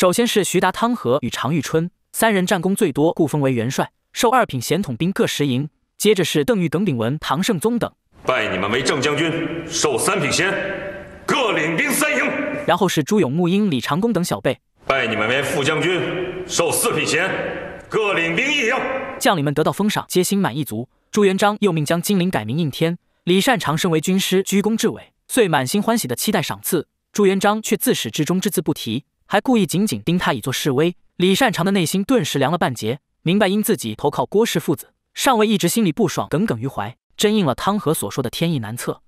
首先是徐达、汤和与常遇春三人战功最多，故封为元帅，授二品衔，统兵各十营。接着是邓玉、耿炳文、唐胜宗等，拜你们为正将军，授三品衔，各领兵三营。然后是朱勇、沐英、李长恭等小辈，拜你们为副将军，授四品衔，各领兵一营。将领们得到封赏，皆心满意足。朱元璋又命将金陵改名应天，李善长身为军师，居功至伟，遂满心欢喜的期待赏赐。朱元璋却自始至终只字不提。还故意紧紧盯他以作示威，李善长的内心顿时凉了半截，明白因自己投靠郭氏父子，尚未一直心里不爽，耿耿于怀，真应了汤和所说的天意难测。